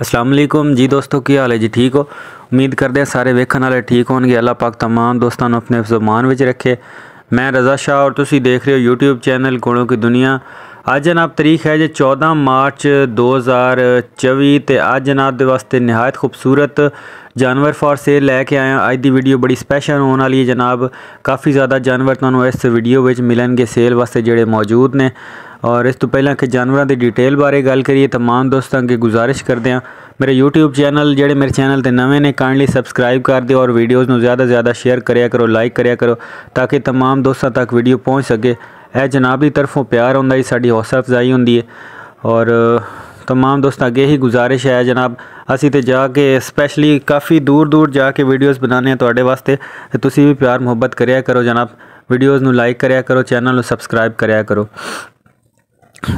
असलम जी दोस्तों की हाल है जी ठीक हो उम्मीद करते हैं सारे वेखन आए ठीक होगी अल्लाह पाक तमाम दोस्तों अपने जबान रखे मैं रजा शाह और तुम देख रहे हो यूट्यूब चैनल गुणों की दुनिया अज जनाब तरीक है जो चौदह मार्च दो हज़ार चौबी तो अज जनाब वास्ते नहायत खूबसूरत जानवर फॉर सेल लैके आए अज की वीडियो बड़ी स्पैशल होने वाली है जनाब काफ़ी ज़्यादा जानवर तुम्हें इस वीडियो में के सेल वास्ते जोड़े मौजूद ने और इस तो पहला कि जानवरों की डिटेल बारे गल करिए तमाम दोस्तों अगर गुजारिश करते हैं मेरे यूट्यूब चैनल जोड़े मेरे चैनल के नवे ने काइंडली सबसक्राइब कर दो और वीडियोज़ में ज़्यादा से ज़्यादा शेयर करो लाइक करो ताकि तमाम दोस्तों तक वीडियो पहुँच सके ਇਹ ਜਨਾਬ ਦੀ ਤਰਫੋਂ ਪਿਆਰ ਹੁੰਦਾ ਜੀ ਸਾਡੀ ਹੌਸਲਾ ਅਫਜ਼ਾਈ ਹੁੰਦੀ ਹੈ ਔਰ तमाम दोस्त आगे ही गुजारिश है जनाब ਅਸੀਂ ਤੇ ਜਾ ਕੇ ਸਪੈਸ਼ਲੀ ਕਾਫੀ ਦੂਰ ਦੂਰ ਜਾ ਕੇ ਵੀਡੀਓਜ਼ ਬਣਾਉਣੇ ਆ ਤੁਹਾਡੇ ਵਾਸਤੇ ਤੇ ਤੁਸੀਂ ਵੀ ਪਿਆਰ ਮੁਹੱਬਤ ਕਰਿਆ ਕਰੋ ਜਨਾਬ ਵੀਡੀਓਜ਼ ਨੂੰ ਲਾਈਕ ਕਰਿਆ ਕਰੋ ਚੈਨਲ ਨੂੰ ਸਬਸਕ੍ਰਾਈਬ ਕਰਿਆ ਕਰੋ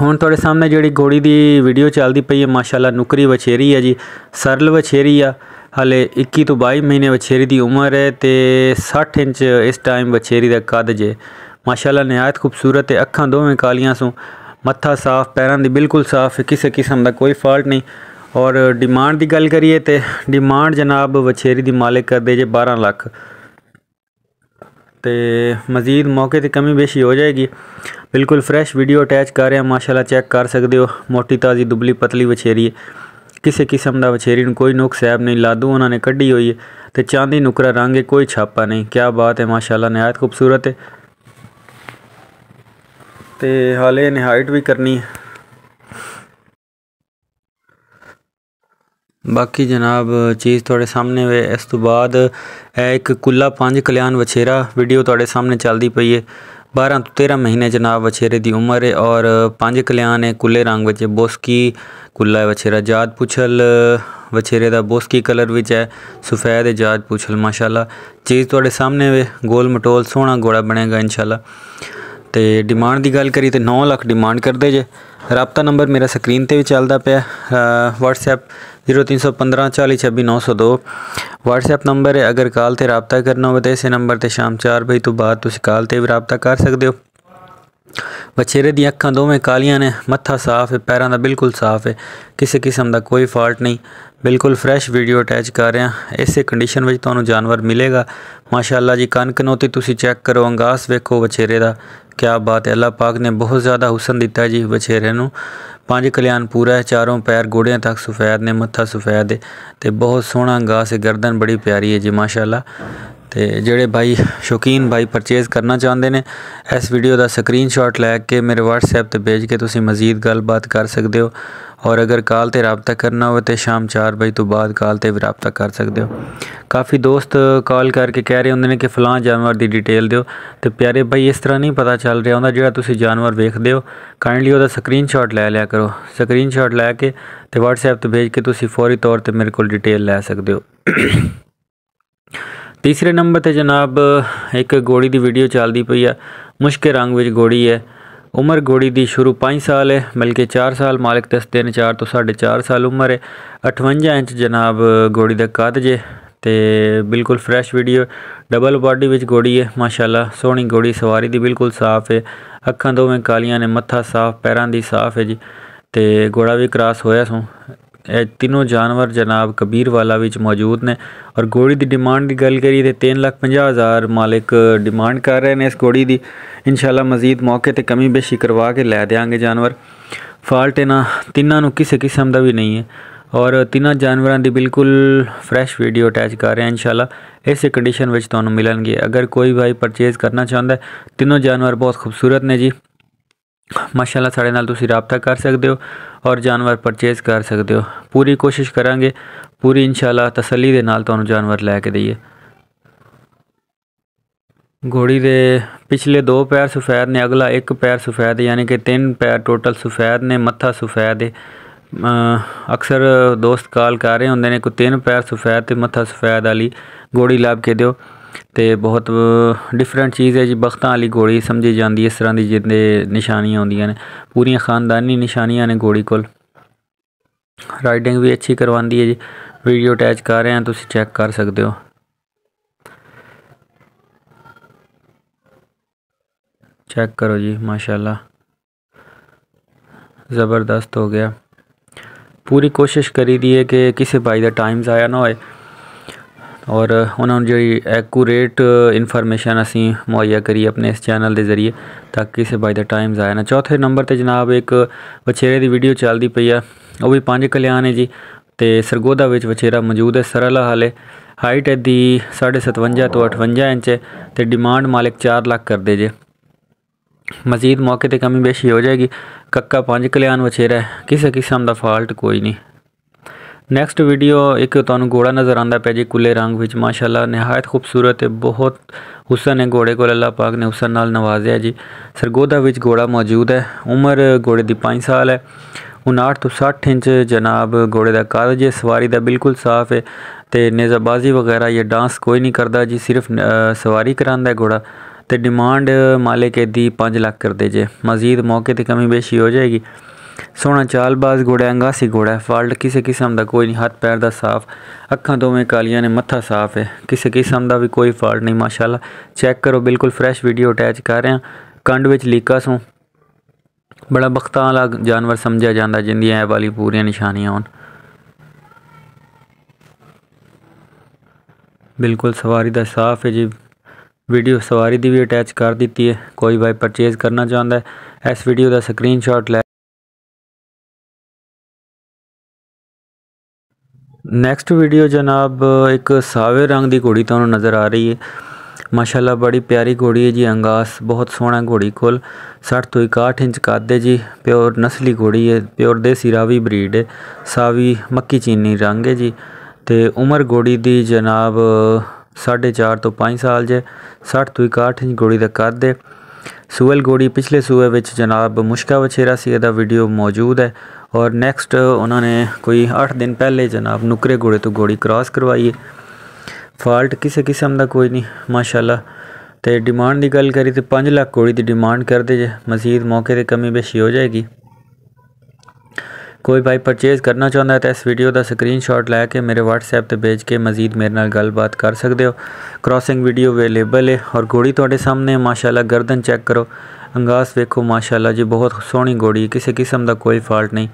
ਹੁਣ ਤੁਹਾਡੇ ਸਾਹਮਣੇ ਜਿਹੜੀ ਘੋੜੀ ਦੀ ਵੀਡੀਓ ਚੱਲਦੀ ਪਈ ਹੈ ਮਾਸ਼ਾਅੱਲਾ ਨੁਕਰੀ ਵਛੇਰੀ ਹੈ ਜੀ ਸਰਲ ਵਛੇਰੀ ਆ ਹਲੇ 21 ਤੋਂ 22 ਮਹੀਨੇ ਵਛੇਰੀ ਦੀ ਉਮਰ ਹੈ ਤੇ 60 ਇੰਚ ਇਸ ਟਾਈਮ ਵਛੇਰੀ ਦਾ ਕੱਦ ਜੇ माशाला नहायत खूबसूरत है अखा दोवें कालिया सो मत्था साफ पैरों की बिल्कुल साफ है किसी किस्म का कोई फॉल्ट नहीं और डिमांड की गल करिए तो डिमांड जनाब वछेरी की मालिक करते जे बारह लख तो मजीद मौके की कमी बेशी हो जाएगी बिल्कुल फ्रैश वीडियो अटैच कर रहे हैं माशाला चैक कर सकते हो मोटी ताज़ी दुबली पतली वछेरी है किसी किस्म का वछेरी कोई नुक सैब नहीं लादू उन्होंने क्ढी हुई है तो चांदी नुकरा रंग है कोई छापा नहीं क्या बात है माशाला नहायत खूबसूरत है ਤੇ ਹਾਲੇ ਇਹਨੇ ਹਾਈਟ ਵੀ ਕਰਨੀ ਹੈ ਬਾਕੀ ਜਨਾਬ ਚੀਜ਼ ਤੁਹਾਡੇ ਸਾਹਮਣੇ ਵੇ ਇਸ ਤੋਂ ਬਾਅਦ ਇੱਕ ਕੁੱਲਾ ਪੰਜ ਕਲਿਆਣ ਵਛੇਰਾ ਵੀਡੀਓ ਤੁਹਾਡੇ ਸਾਹਮਣੇ ਚੱਲਦੀ ਪਈ ਹੈ 12 ਤੋਂ 13 ਮਹੀਨੇ ਜਨਾਬ ਵਛੇਰੇ ਦੀ ਉਮਰ ਹੈ ਔਰ ਪੰਜ ਕਲਿਆਣ ਹੈ ਕੁੱਲੇ ਰੰਗ ਵਿੱਚ ਬੋਸਕੀ ਕੁੱਲਾ ਹੈ ਵਛੇਰਾ ਜਾਤ ਪੁਛਲ ਵਛੇਰੇ ਦਾ ਬੋਸਕੀ ਕਲਰ ਵਿੱਚ ਹੈ ਸਫੈਦ ਹੈ ਜਾਤ ਪੁਛਲ ਮਾਸ਼ਾਅੱਲਾ ਚੀਜ਼ ਤੁਹਾਡੇ ਸਾਹਮਣੇ ਵੇ ਗੋਲ ਮਟੋਲ ਸੋਹਣਾ ਘੋੜਾ ਬਣੇਗਾ ਇਨਸ਼ਾਅੱਲਾ ਤੇ ਡਿਮਾਂਡ ਦੀ ਗੱਲ ਕਰੀ ਤੇ 9 ਲੱਖ ਡਿਮਾਂਡ ਕਰਦੇ ਜੇ ਰਾਪਤਾ ਨੰਬਰ ਮੇਰਾ ਸਕਰੀਨ ਤੇ ਵੀ ਚੱਲਦਾ ਪਿਆ WhatsApp 0315406902 WhatsApp ਨੰਬਰ ਹੈ ਅਗਰ ਕਾਲ ਤੇ ਰਾਪਤਾ ਕਰਨਾ ਹੋਵੇ ਤੇ ਇਸੇ ਨੰਬਰ ਤੇ ਸ਼ਾਮ 4 ਵਜੇ ਤੋਂ ਬਾਅਦ ਤੁਸੀਂ ਕਾਲ ਤੇ ਵੀ ਰਾਬਤਾ ਕਰ ਸਕਦੇ ਹੋ ਬਚੇਰੇ ਦੀਆਂ ਅੱਖਾਂ ਦੋਵੇਂ ਕਾਲੀਆਂ ਨੇ ਮੱਥਾ ਸਾਫ਼ ਹੈ ਪੈਰਾਂ ਦਾ ਬਿਲਕੁਲ ਸਾਫ਼ ਹੈ ਕਿਸੇ ਕਿਸਮ ਦਾ ਕੋਈ ਫਾਲਟ ਨਹੀਂ ਬਿਲਕੁਲ ਫਰੈਸ਼ ਵੀਡੀਓ ਅਟੈਚ ਕਰ ਰਿਹਾ ਇਸੇ ਕੰਡੀਸ਼ਨ ਵਿੱਚ ਤੁਹਾਨੂੰ ਜਾਨਵਰ ਮਿਲੇਗਾ ਮਾਸ਼ਾਅੱਲਾ ਜੀ ਕੰਨ ਕਨੋਤੀ ਤੁਸੀਂ ਚੈੱਕ ਕਰੋ ਅੰਗਾਸ ਵੇਖੋ ਬਚੇਰੇ ਦਾ क्या बात है अल्लाह पाक ने बहुत ज़्यादा हुसन दिता जी ਬਛੇਰੇ ਨੂੰ ਪੰਜ ਕਲਿਆਣ ਪੂਰਾ ਹੈ ਚਾਰੋਂ ਪੈਰ ਗੋੜਿਆਂ ਤੱਕ ਸਫੈਦ ਨੇ ਮੱਥਾ ਸਫੈਦ ਹੈ ਤੇ ਬਹੁਤ ਸੋਹਣਾ ਅੰਗਾਸ ਹੈ ਗਰਦਨ ਬੜੀ ਪਿਆਰੀ ਹੈ ਜੀ ਮਾਸ਼ਾਅੱਲਾ तो ਜਿਹੜੇ भाई शौकीन भाई परचेज करना चाहते हैं इस ਵੀਡੀਓ का ਸਕਰੀਨਸ਼ਾਟ ਲੈ ਕੇ ਮੇਰੇ WhatsApp ਤੇ ਭੇਜ ਕੇ ਤੁਸੀਂ ਮਜ਼ੀਦ ਗੱਲਬਾਤ ਕਰ ਸਕਦੇ और अगर कॉल से रबता करना हो तो शाम चार बजे तो बाद कॉल से भी रबता कर सकते हो काफ़ी दोस्त कॉल करके कह रहे होंगे ने कि फलां जानवर की डिटेल दो तो प्यारे भाई इस तरह नहीं पता चल रहा होंगे जोड़ा जानवर वेखते हो काइंडली वह लै लिया करो स्क्रीन शॉट लै तो वट्सएप भेज के तुम फौरी तौर पर मेरे को डिटेल लै सकते हो ਤੀਸਰੇ ਨੰਬਰ ਤੇ ਜਨਾਬ ਇੱਕ ਘੋੜੀ ਦੀ ਵੀਡੀਓ ਚੱਲਦੀ ਪਈ ਆ ਮੁਸ਼ਕੇ ਰੰਗ ਵਿੱਚ ਘੋੜੀ ਹੈ ਉਮਰ ਘੋੜੀ ਦੀ ਸ਼ੁਰੂ 5 ਸਾਲ ਹੈ ਬਲਕਿ 4 ਸਾਲ ਮਾਲਕ ਦੱਸਦੇ ਨੇ 4 ਤੋਂ 4.5 ਸਾਲ ਉਮਰ ਹੈ 58 ਇੰਚ ਜਨਾਬ ਘੋੜੀ ਦਾ ਕੱਦ ਜੇ ਤੇ ਬਿਲਕੁਲ ਫਰੈਸ਼ ਵੀਡੀਓ ਡਬਲ ਬਾਡੀ ਵਿੱਚ ਘੋੜੀ ਹੈ ਮਾਸ਼ਾਅੱਲਾ ਸੋਹਣੀ ਘੋੜੀ ਸਵਾਰੀ ਦੀ ਬਿਲਕੁਲ ਸਾਫ਼ ਹੈ ਅੱਖਾਂ ਦੋਵੇਂ ਕਾਲੀਆਂ ਨੇ ਮੱਥਾ ਸਾਫ਼ ਪੈਰਾਂ ਦੀ ਸਾਫ਼ ਹੈ ਜੀ ਤੇ ਘੋੜਾ ਵੀ ਕ੍ਰਾਸ ਹੋਇਆ ਸੋ ਇਹ ਤਿੰਨੋਂ ਜਾਨਵਰ ਜਨਾਬ ਕਬੀਰਵਾਲਾ ਵਿੱਚ ਮੌਜੂਦ ਨੇ ਔਰ ਘੋੜੀ ਦੀ ਡਿਮਾਂਡ ਦੀ ਗੱਲ ਕਰੀ ਤੇ 350000 ਮਾਲਕ ਡਿਮਾਂਡ ਕਰ ਰਹੇ ਨੇ ਇਸ ਘੋੜੀ ਦੀ ਇਨਸ਼ਾਅੱਲਾ ਮਜ਼ੀਦ ਮੌਕੇ ਤੇ ਕਮੀ ਬੇਸ਼ੀ ਕਰਵਾ ਕੇ ਲੈ ਦੇਾਂਗੇ ਜਾਨਵਰ ਫਾਲਟ ਇਹਨਾਂ ਤਿੰਨਾਂ ਨੂੰ ਕਿਸੇ ਕਿਸਮ ਦਾ ਵੀ ਨਹੀਂ ਹੈ ਔਰ ਤਿੰਨਾਂ ਜਾਨਵਰਾਂ ਦੀ ਬਿਲਕੁਲ ਫਰੈਸ਼ ਵੀਡੀਓ ਅਟੈਚ ਕਰ ਰਹੇ ਹਾਂ ਇਨਸ਼ਾਅੱਲਾ ਇਸੇ ਕੰਡੀਸ਼ਨ ਵਿੱਚ ਤੁਹਾਨੂੰ ਮਿਲਣਗੇ ਅਗਰ ਕੋਈ ਭਾਈ ਪਰਚੇਜ਼ ਕਰਨਾ ਚਾਹੁੰਦਾ ਤਿੰਨੋਂ ਜਾਨਵਰ ਬਹੁਤ ਖੂਬਸੂਰਤ ਨੇ ਜੀ ਮਾਸ਼ਾਅੱਲਾ ਸਾਡੇ ਨਾਲ ਤੁਸੀਂ ਰਾਬਤਾ ਕਰ ਸਕਦੇ ਹੋ ਔਰ ਜਾਨਵਰ ਪਰਚੇਸ ਕਰ ਸਕਦੇ ਹੋ ਪੂਰੀ ਕੋਸ਼ਿਸ਼ ਕਰਾਂਗੇ ਪੂਰੀ ਇਨਸ਼ਾਅੱਲਾ ਤਸੱਲੀ ਦੇ ਨਾਲ ਤੁਹਾਨੂੰ ਜਾਨਵਰ ਲੈ ਕੇ ਦਈਏ ਘੋੜੀ ਦੇ ਪਿਛਲੇ ਦੋ ਪੈਰ ਸਫੈਦ ਨੇ ਅਗਲਾ ਇੱਕ ਪੈਰ ਸਫੈਦ ਯਾਨੀ ਕਿ ਤਿੰਨ ਪੈਰ ਟੋਟਲ ਸਫੈਦ ਨੇ ਮੱਥਾ ਸਫੈਦ ਹੈ ਅਕਸਰ ਦੋਸਤ ਕਾਲ ਕਰ ਰਹੇ ਹੁੰਦੇ ਨੇ ਕੋਈ ਤਿੰਨ ਪੈਰ ਸਫੈਦ ਤੇ ਮੱਥਾ ਸਫੈਦ ਵਾਲੀ ਘੋੜੀ ਲੱਭ ਕੇ ਦਿਓ तो बहुत डिफरेंट चीज़ है जी बखतों वाली गोली समझी जाती इस तरह की जिंदे निशानियाँ आदि ने पूरी खानदानी निशानियाँ ने गोली को राइडिंग भी अच्छी करवादी है जी वीडियो अटैच कर रहे हैं तो चैक कर सकते हो चेक करो जी माशाल्लाह ज़बरदस्त हो गया पूरी कोशिश करी दी है कि किसी भाई का टाइम ज़ाया ना हो ਔਰ ਉਹਨਾਂ ਨੂੰ ਜਿਹੜੀ ਐਕੂਰੇਟ ਇਨਫੋਰਮੇਸ਼ਨ ਅਸੀਂ ਮੁਹੱਈਆ ਕਰੀ ਆਪਣੇ ਇਸ ਚੈਨਲ ਦੇ ਜ਼ਰੀਏ ਤਾਂ ਕਿਸੇ ਬਾਈ ਦਾ ਟਾਈਮ ਜ਼ਾਇਆ ਨਾ ਚੌਥੇ ਨੰਬਰ ਤੇ ਜਨਾਬ ਇੱਕ ਵਛੇਰੇ ਦੀ ਵੀਡੀਓ ਚੱਲਦੀ ਪਈ ਆ ਉਹ ਵੀ ਪੰਜ ਕਲਿਆਣ ਹੈ ਜੀ ਤੇ ਸਰਗੋਦਾ ਵਿੱਚ ਵਛੇਰਾ ਮੌਜੂਦ ਹੈ ਸਰਲ ਹਾਲੇ ਹਾਈਟ ਹੈ ਦੀ 57.5 ਤੋਂ 58 ਇੰਚ ਤੇ ਡਿਮਾਂਡ ਮਾਲਕ 4 ਲੱਖ ਕਰਦੇ ਜੇ ਮਜ਼ੀਦ ਮੌਕੇ ਤੇ ਕਮੀ ਬੇਸ਼ੀ ਹੋ ਜਾਏਗੀ ਕੱਕਾ ਪੰਜ ਕਲਿਆਣ ਵਛੇਰਾ ਕਿਸੇ ਕਿਸਮ ਦਾ ਫਾਲਟ ਕੋਈ ਨਹੀਂ ਨੈਕਸਟ ਵੀਡੀਓ ਇੱਕ ਤੁਹਾਨੂੰ ਘੋੜਾ ਨਜ਼ਰ ਆਂਦਾ ਪਿਆ ਜੀ ਕੁੱਲੇ ਰੰਗ ਵਿੱਚ ਮਾਸ਼ਾਅੱਲਾ ਨਿਹਾਇਤ ਖੂਬਸੂਰਤ ਹੈ ਬਹੁਤ ਹੁਸਨ ਹੈ ਘੋੜੇ ਕੋਲ ਅੱਲਾਹ ਪਾਕ ਨੇ ਹੁਸਨ ਨਾਲ ਨਵਾਜ਼ਿਆ ਜੀ ਸਰਗੋਦਾ ਵਿੱਚ ਘੋੜਾ ਮੌਜੂਦ ਹੈ ਉਮਰ ਘੋੜੇ ਦੀ 5 ਸਾਲ ਹੈ 59 ਤੋਂ 60 ਇੰਚ ਜਨਾਬ ਘੋੜੇ ਦਾ ਕਾਰਜ ਹੈ ਸਵਾਰੀ ਦਾ ਬਿਲਕੁਲ ਸਾਫ਼ ਹੈ ਤੇ ਨੇਜ਼ਾਬਾਜ਼ੀ ਵਗੈਰਾ ਇਹ ਡਾਂਸ ਕੋਈ ਨਹੀਂ ਕਰਦਾ ਜੀ ਸਿਰਫ ਸਵਾਰੀ ਕਰਾਂਦਾ ਹੈ ਘੋੜਾ ਤੇ ਡਿਮਾਂਡ ਮਾਲਕ ਦੀ 5 ਲੱਖ ਕਰਦੇ ਜੇ ਮਜ਼ੀਦ ਮੌਕੇ ਤੇ ਕਮੀ ਬੇਸ਼ੀ ਹੋ ਜਾਏਗੀ ਸੋਹਣਾ ਚਾਲਬਾਜ਼ ਘੋੜਾ ਅੰਗਾਸੀ ਘੋੜਾ ਫਾਲਟ ਕਿਸੇ ਕਿਸਮ ਦਾ ਕੋਈ ਨਹੀਂ ਹੱਥ ਪੈਰ ਦਾ ਸਾਫ਼ ਅੱਖਾਂ ਦੋਵੇਂ ਕਾਲੀਆਂ ਨੇ ਮੱਥਾ ਸਾਫ਼ ਹੈ ਕਿਸੇ ਕਿਸਮ ਦਾ ਵੀ ਕੋਈ ਫਾਲਟ ਨਹੀਂ ਮਾਸ਼ਾਅੱਲਾ ਚੈੱਕ ਕਰੋ ਬਿਲਕੁਲ ਫਰੈਸ਼ ਵੀਡੀਓ ਅਟੈਚ ਕਰ ਰਹੇ ਹਾਂ ਕੰਡ ਵਿੱਚ ਲੀਕਾ ਸੋਂ ਬੜਾ ਬਖਤਾਂ ਵਾਲਾ ਜਾਨਵਰ ਸਮਝਿਆ ਜਾਂਦਾ ਜਿੰਦੀਆਂ ਇਹ ਵਾਲੀ ਪੂਰੀਆਂ ਨਿਸ਼ਾਨੀਆਂ ਹੋਣ ਬਿਲਕੁਲ ਸਵਾਰੀ ਦਾ ਸਾਫ਼ ਹੈ ਜੀ ਵੀਡੀਓ ਸਵਾਰੀ ਦੀ ਵੀ ਅਟੈਚ ਕਰ ਦਿੱਤੀ ਹੈ ਕੋਈ ਬਾਈ ਪਰਚੇਜ਼ ਕਰਨਾ ਚਾਹੁੰਦਾ ਹੈ ਇਸ ਵੀਡੀਓ ਦਾ ਸਕਰੀਨਸ਼ਾਟ ਲੈ ਨੈਕਸਟ ਵੀਡੀਓ ਜਨਾਬ ਇੱਕ ਸਾਵੇ ਰੰਗ ਦੀ ਘੋੜੀ ਤੁਹਾਨੂੰ ਨਜ਼ਰ ਆ ਰਹੀ ਹੈ ਮਾਸ਼ਾਅੱਲਾ ਬੜੀ ਪਿਆਰੀ ਘੋੜੀ ਹੈ ਜੀ ਅੰਗਾਸ ਬਹੁਤ ਸੋਹਣਾ ਘੋੜੀ ਕੋਲ 60 ਤੋਂ 61 ਇੰਚ ਕੱਦ ਦੇ ਜੀ ਪਿਓਰ ਨਸਲੀ ਘੋੜੀ ਹੈ ਪਿਓਰ ਦੇਸੀ ਰਾਵੀ ਬਰੀਡ ਹੈ ਸਾਵੀ ਮੱਕੀ ਚੀਨੀ ਰੰਗ ਹੈ ਜੀ ਤੇ ਉਮਰ ਘੋੜੀ ਦੀ ਜਨਾਬ 4.5 ਤੋਂ 5 ਸਾਲ ਜੇ 60 ਤੋਂ 61 ਇੰਚ ਘੋੜੀ ਦਾ ਕੱਦ ਹੈ ਸੂਹਲ ਘੋੜੀ ਪਿਛਲੇ ਸੂਹੇ ਵਿੱਚ ਜਨਾਬ ਮੁਸ਼ਕਾ ਵਛੇਰਾ ਸੀ ਇਹਦਾ ਵੀਡੀਓ ਮੌਜੂਦ ਹੈ और नैक्सट उन्होंने कोई अठ दिन पहले जनाब नुकरे घोड़े तो घोड़ी क्रॉस करवाई है फॉल्ट किसी किस्म का कोई नहीं माशाला तो डिमांड की गल करिए तो पाँच लाख घोड़ी की डिमांड करते जे मजीद मौके से कमी बेशी हो जाएगी कोई भाई परचेज़ करना चाहता है तो इस वीडियो का स्क्रीनशॉट लैके मेरे वट्सएप भेज के मजीद मेरे न गलबात कर सकते हो क्रॉसिंग वीडियो अवेलेबल है और घोड़ी थोड़े सामने माशाला गर्दन चैक करो ਅੰਗਾਸ ਵੇਖੋ ਮਾਸ਼ਾਅੱਲਾ ਜੀ ਬਹੁਤ ਸੋਹਣੀ ਘੋੜੀ ਕਿਸੇ ਕਿਸਮ ਦਾ ਕੋਈ ਫਾਲਟ ਨਹੀਂ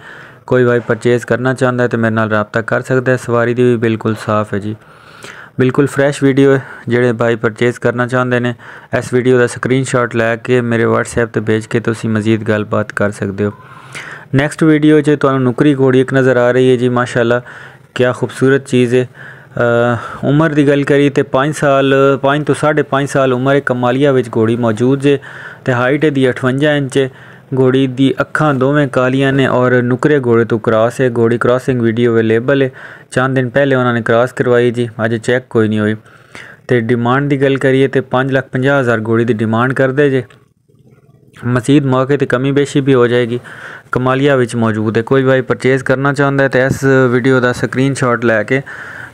ਕੋਈ ਭਾਈ ਪਰਚੇਜ਼ ਕਰਨਾ ਚਾਹੁੰਦਾ ਹੈ ਤੇ ਮੇਰੇ ਨਾਲ رابطہ ਕਰ ਸਕਦਾ ਹੈ ਸਵਾਰੀ ਦੀ ਵੀ ਬਿਲਕੁਲ ਸਾਫ਼ ਹੈ ਜੀ ਬਿਲਕੁਲ ਫਰੈਸ਼ ਵੀਡੀਓ ਹੈ ਜਿਹੜੇ ਭਾਈ ਪਰਚੇਜ਼ ਕਰਨਾ ਚਾਹੁੰਦੇ ਨੇ ਇਸ ਵੀਡੀਓ ਦਾ ਸਕਰੀਨਸ਼ਾਟ ਲੈ ਕੇ ਮੇਰੇ WhatsApp ਤੇ ਭੇਜ ਕੇ ਤੁਸੀਂ ਮਜ਼ੀਦ ਗੱਲਬਾਤ ਕਰ ਸਕਦੇ ਹੋ ਨੈਕਸਟ ਵੀਡੀਓ 'ਚ ਤੁਹਾਨੂੰ ਨੁਕਰੀ ਘੋੜੀ ਇੱਕ ਨਜ਼ਰ ਆ ਰਹੀ ਹੈ ਜੀ ਮਾਸ਼ਾਅੱਲਾ ਕੀ ਖੂਬਸੂਰਤ ਚੀਜ਼ ਹੈ ਉਮਰ ਦੀ ਗੱਲ ਕਰੀ ਤੇ 5 ਸਾਲ 5 ਤੋਂ 5.5 ਸਾਲ ਉਮਰ ਹੈ ਕਮਾਲੀਆ ਵਿੱਚ ਘੋੜੀ ਮੌਜੂਦ ਜੇ ਤੇ ਹਾਈਟ ਦੀ 58 ਇੰਚ ਘੋੜੀ ਦੀ ਅੱਖਾਂ ਦੋਵੇਂ ਕਾਲੀਆਂ ਨੇ ਔਰ ਨੁਕਰੇ ਘੋੜੇ ਤੋਂ ਕ੍ਰਾਸ ਹੈ ਘੋੜੀ ਕ੍ਰਾਸਿੰਗ ਵੀਡੀਓ ਅਵੇਲੇਬਲ ਹੈ ਚੰਦ ਦਿਨ ਪਹਿਲੇ ਉਹਨਾਂ ਨੇ ਕ੍ਰਾਸ ਕਰਵਾਈ ਜੀ ਅਜੇ ਚੈੱਕ ਕੋਈ ਨਹੀਂ ਹੋਈ ਤੇ ਡਿਮਾਂਡ ਦੀ ਗੱਲ ਕਰੀਏ ਤੇ 5 ਲੱਖ 50 ਹਜ਼ਾਰ ਘੋੜੀ ਦੀ ਡਿਮਾਂਡ ਕਰਦੇ ਜੇ मजीद मौके पर कमी बेशी भी हो जाएगी कमालिया विच मौजूद है कोई भाई परचेज़ करना चाहता है तो इस वीडियो का स्क्रीन शॉट लैके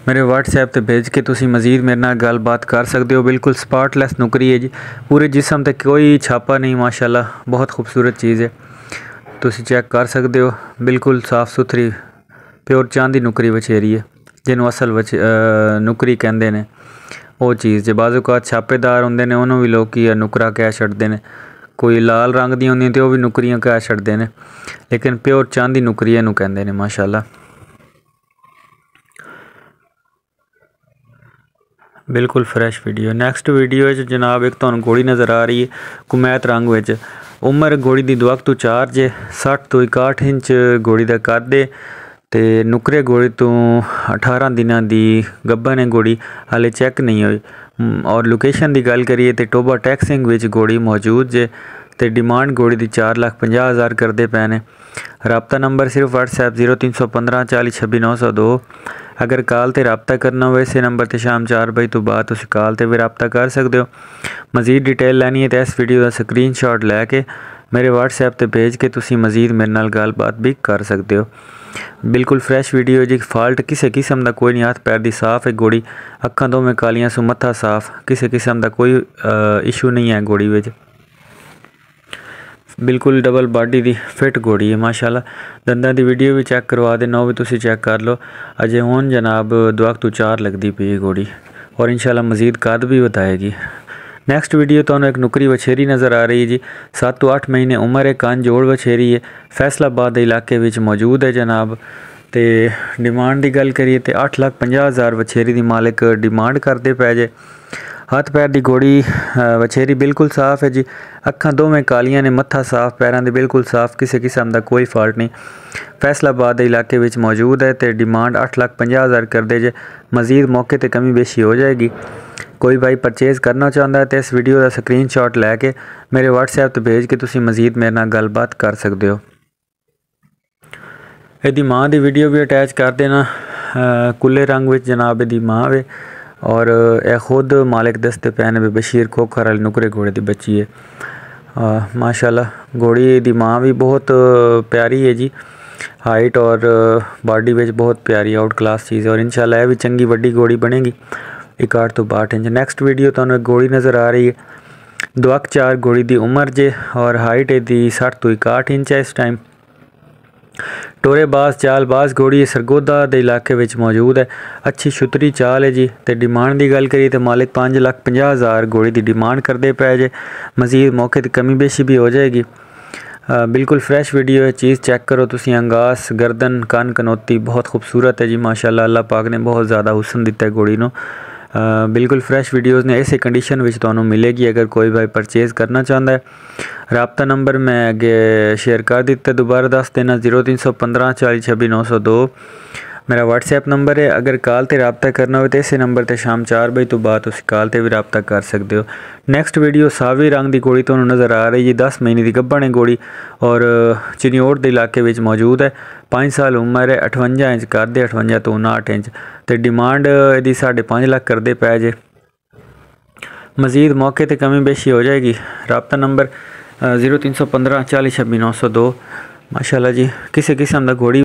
ਮੇਰੇ WhatsApp ਤੇ ਭੇਜ ਕੇ ਤੁਸੀਂ ਮਜ਼ੀਦ ਮੇਰੇ ਨਾਲ ਗੱਲਬਾਤ ਕਰ ਸਕਦੇ ਹੋ ਬਿਲਕੁਲ ਸਪਾਟਲੈਸ ਨੁਕਰੀ ਹੈ ਜੀ ਪੂਰੇ ਜਿਸਮ ਤੇ ਕੋਈ ਛਾਪਾ ਨਹੀਂ ਮਾਸ਼ਾਅੱਲਾ ਬਹੁਤ ਖੂਬਸੂਰਤ ਚੀਜ਼ ਹੈ ਤੁਸੀਂ ਚੈੱਕ ਕਰ ਸਕਦੇ ਹੋ ਬਿਲਕੁਲ ਸਾਫ਼ ਸੁਥਰੀ ਪਿਓਰ ਚਾਂਦੀ ਨੁਕਰੀ ਵਿਚੇਰੀ ਹੈ ਜਿਹਨੂੰ ਅਸਲ ਨੁਕਰੀ ਕਹਿੰਦੇ ਨੇ ਉਹ ਚੀਜ਼ ਜੇ ਬਾਜ਼ੂ ਕਾ ਛਾਪੇਦਾਰ ਹੁੰਦੇ ਨੇ ਉਹਨੂੰ ਵੀ ਲੋਕੀ ਨੁਕਰਾ ਕਹਿ ਛੱਡਦੇ ਨੇ ਕੋਈ ਲਾਲ ਰੰਗ ਦੀ ਹੁੰਦੀ ਤੇ ਉਹ ਵੀ ਨੁਕਰੀਆਂ ਕਹਿ ਛੱਡਦੇ ਨੇ ਲੇਕਿਨ ਪਿਓਰ ਚਾਂਦੀ ਨੁਕਰੀ ਇਹਨੂੰ ਕਹਿੰਦੇ ਨੇ ਮਾਸ਼ਾਅੱਲਾ ਬਿਲਕੁਲ ਫਰੈਸ਼ ਵੀਡੀਓ ਨੈਕਸਟ ਵੀਡੀਓ ਵਿੱਚ ਜਨਾਬ ਇੱਕ ਤੁਹਾਨੂੰ ਗੋਲੀ ਨਜ਼ਰ ਆ ਰਹੀ ਹੈ ਕੁਮੈਤ ਰੰਗ ਵਿੱਚ ਉਮਰ ਗੋਲੀ ਦੀ ਦਵਾਕ ਤੋਂ 4 ਜੇ 60 ਤੋਂ 61 ਇੰਚ ਗੋਲੀ ਦਾ ਕੱਦ ਹੈ ਤੇ ਨੁਕਰੇ ਗੋਲੀ ਤੋਂ 18 ਦਿਨਾਂ ਦੀ ਗੱਬਾ ਨੇ ਗੋਲੀ ਹਾਲੇ ਚੈੱਕ ਨਹੀਂ ਹੋਈ ਔਰ ਲੋਕੇਸ਼ਨ ਦੀ ਗੱਲ ਕਰੀਏ ਤੇ ਟੋਬਾ ਟੈਕਸਿੰਗ ਵਿੱਚ ਗੋਲੀ ਮੌਜੂਦ ਜੇ ਤੇ ਡਿਮਾਂਡ ਗੋੜੀ ਦੀ 4 ਲੱਖ 50 ਹਜ਼ਾਰ ਕਰਦੇ ਪਏ ਨੇ रबता नंबर सिर्फ वट्सएप जीरो तीन सौ पंद्रह चाली छब्बी नौ सौ दो अगर कॉल से रबता करना हो इस नंबर से शाम चार बजे तो बाद कॉल से भी रबता कर सकते हो मजीद डिटेल लैनी है तो इस वीडियो का स्क्रीनशॉट लैके मेरे वट्सएप पर भेज के तुम मजीद मेरे नाल गलबात भी कर सकते हो बिल्कुल फ्रैश वीडियो जी फॉल्ट किसी किस्म का कोई नहीं हाथ पैर की साफ है गोड़ी अखा दोवें में सो मत्था साफ किसी किस्म का कोई इशू नहीं है गोड़ी में ਬਿਲਕੁਲ ਡਬਲ ਬਾਡੀ ਦੀ ਫਿਟ ਘੋੜੀ ਹੈ ਮਾਸ਼ਾਅੱਲਾ ਦੰਦਾਂ ਦੀ ਵੀਡੀਓ ਵੀ ਚੈੱਕ ਕਰਵਾ ਦੇਣਾ ਉਹ ਵੀ ਤੁਸੀਂ ਚੈੱਕ ਕਰ ਲਓ ਅਜੇ ਹੁਣ ਜਨਾਬ ਦੁਆਕ ਤੋਂ ਚਾਰ ਲੱਗਦੀ ਪਈ ਘੋੜੀ ਔਰ ਇਨਸ਼ਾਅੱਲਾ ਮਜ਼ੀਦ ਕਾਦ ਵੀ ਬਤਾਏਗੀ ਨੈਕਸਟ ਵੀਡੀਓ ਤੁਹਾਨੂੰ ਇੱਕ ਨੁਕਰੀ ਵਛੇਰੀ ਨਜ਼ਰ ਆ ਰਹੀ ਜੀ 7 ਤੋਂ 8 ਮਹੀਨੇ ਉਮਰ ਹੈ ਕੰਨ ਜੋੜ ਵਛੇਰੀ ਹੈ ਫੈਸਲਾਬਾਦ ਦੇ ਇਲਾਕੇ ਵਿੱਚ ਮੌਜੂਦ ਹੈ ਜਨਾਬ ਤੇ ਡਿਮਾਂਡ ਦੀ ਗੱਲ ਕਰੀਏ ਤੇ 8 ਲੱਖ 50 ਹਜ਼ਾਰ ਵਛੇਰੀ ਦੀ ਮਾਲਕ ਡਿਮਾਂਡ ਕਰਦੇ ਪੈ ਜੇ ਹੱਥ ਪੈਰ ਦੀ ਗੋੜੀ ਵਛੇਰੀ ਬਿਲਕੁਲ ਸਾਫ਼ ਹੈ ਜੀ ਅੱਖਾਂ ਦੋਵੇਂ ਕਾਲੀਆਂ ਨੇ ਮੱਥਾ ਸਾਫ਼ ਪੈਰਾਂ ਦੇ ਬਿਲਕੁਲ ਸਾਫ਼ ਕਿਸੇ ਕਿਸਮ ਦਾ ਕੋਈ ਫਾਲਟ ਨਹੀਂ ਫੈਸਲਾਬਾਦ ਦੇ ਇਲਾਕੇ ਵਿੱਚ ਮੌਜੂਦ ਹੈ ਤੇ ਡਿਮਾਂਡ 850000 ਕਰਦੇ ਜੇ ਮਜ਼ੀਦ ਮੌਕੇ ਤੇ ਕਮੀ ਬੇਸ਼ੀ ਹੋ ਜਾਏਗੀ ਕੋਈ ਭਾਈ ਪਰਚੇਜ਼ ਕਰਨਾ ਚਾਹੁੰਦਾ ਹੈ ਤੇ ਇਸ ਵੀਡੀਓ ਦਾ ਸਕਰੀਨਸ਼ਾਟ ਲੈ ਕੇ ਮੇਰੇ WhatsApp ਤੇ ਭੇਜ ਕੇ ਤੁਸੀਂ ਮਜ਼ੀਦ ਮੇਰੇ ਨਾਲ ਗੱਲਬਾਤ ਕਰ ਸਕਦੇ ਹੋ ਇਹਦੀ ਮਾਂ ਦੀ ਵੀਡੀਓ ਵੀ ਅਟੈਚ ਕਰ ਦੇਣਾ ਕੁੱਲੇ ਰੰਗ ਵਿੱਚ ਜਨਾਬ ਦੀ ਮਾਂ ਵੇ और ए ख़ुद मालिक दसते पैन भी बशीर खोखर आह्ले नुकरे घोड़े की बची है माशा घोड़ी की माँ भी बहुत प्यारी है जी हाइट और बॉडी बिच बहुत प्यारी आउट क्लास चीज़ है और इंशाल्लाह यह भी चंकी वीडी घोड़ी बनेगी एक आठ तो बाहठ इंच नैक्सट वीडियो तो घोड़ी नज़र आ रही है दुआक चार घोड़ी की उम्र जे और हाइट यदि सठ तो इकाठ इंच है इस टाइम ਟੋਰੇ ਬਾਸ ਚਾਲ ਬਾਸ ਘੋੜੀ ਸਰਗੋਦਾ ਦੇ ਇਲਾਕੇ ਵਿੱਚ ਮੌਜੂਦ ਹੈ ਅੱਛੀ ਛੁਤਰੀ ਚਾਲ ਹੈ ਜੀ ਤੇ ਡਿਮਾਂਡ ਦੀ ਗੱਲ ਕਰੀ ਤੇ ਮਾਲਕ 5 ਲੱਖ 50 ਹਜ਼ਾਰ ਘੋੜੀ ਦੀ ਡਿਮਾਂਡ ਕਰਦੇ ਪਏ ਜੇ ਮਜ਼ੀਦ ਮੌਕੇ ਤੇ ਕਮੀ ਬੇਸ਼ੀ ਵੀ ਹੋ ਜਾਏਗੀ बिल्कुल फ्रेश वीडियो है चीज़ चेक करो तुम अंगास गर्दन कान कनौती बहुत खूबसूरत है जी माशाल्लाह अल्लाह पाक ने बहुत ज़्यादा हुसन दिता है घोड़ी को ਬਿਲਕੁਲ ਫਰੈਸ਼ ਵੀਡੀਓਜ਼ ਨੇ ਇਸੇ ਕੰਡੀਸ਼ਨ ਵਿੱਚ ਤੁਹਾਨੂੰ ਮਿਲੇਗੀ ਅਗਰ ਕੋਈ ਭਾਈ ਪਰਚੇਸ ਕਰਨਾ ਚਾਹੁੰਦਾ ਹੈ ਰਾਬਤਾ ਨੰਬਰ ਮੈਂ ਅੱਗੇ ਸ਼ੇਅਰ ਕਰ ਦਿੱਤਾ ਦੁਬਾਰਾ ਦੱਸ ਦੇਣਾ 03154046902 मेरा व्हाट्सएप नंबर है अगर कॉल से रबता करना हो तो इस नंबर से शाम चार बजे तो बाद कॉल से भी रबता कर सद हो नैक्सट वीडियो सावी रंग की गोली थोड़ा नज़र आ रही है दस महीने की गब्बा ने गोली और चिनियोट के इलाके मौजूद है पाँच साल उम्र है अठवंजा इंच कर दे अठवंजा तो उन्हठ इंच तो डिमांड यदि साढ़े पाँच लाख करते पै जे मजीद मौके पर कमी बेशी हो जाएगी रबता नंबर ज़ीरो तीन सौ पंद्रह चाली छब्बी नौ सौ दो माशाला जी किसी किस्म का घोड़ी